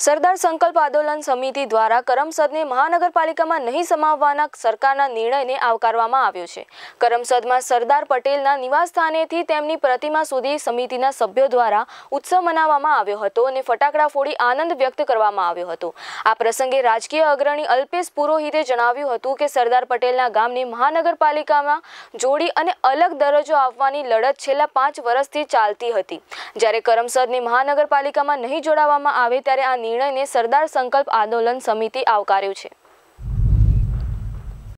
સરદાર સંકલ્પ આંદોલન સમિતિ દ્વારા કરમસદને મહાનગરપાલિકામાં નહીં સમાવવાના સરકારના નિર્ણયને આવકારવામાં આવ્યો છે કરમસદમાં સરદાર પટેલના નિવાસસ્થાનેથી તેમની પ્રતિમા સુધી સમિતિના સભ્યો દ્વારા ઉત્સવ મનાવવામાં આવ્યો હતો અને ફટાકડા ફોડી આનંદ વ્યક્ત કરવામાં આવ્યો હતો આ પ્રસંગે રાજકીય અગ્રણી અલ્પેશ પુરોહિતે જણાવ્યું હતું કે સરદાર પટેલના ગામને મહાનગરપાલિકામાં જોડી અને અલગ દરજ્જો આપવાની લડત છેલ્લા પાંચ વર્ષથી ચાલતી હતી જ્યારે કરમસદને મહાનગરપાલિકામાં નહીં જોડાવામાં આવે ત્યારે આ નિર્ણયને સરદાર સંકલ્પ આંદોલન સમિતિ આવકાર્યું છે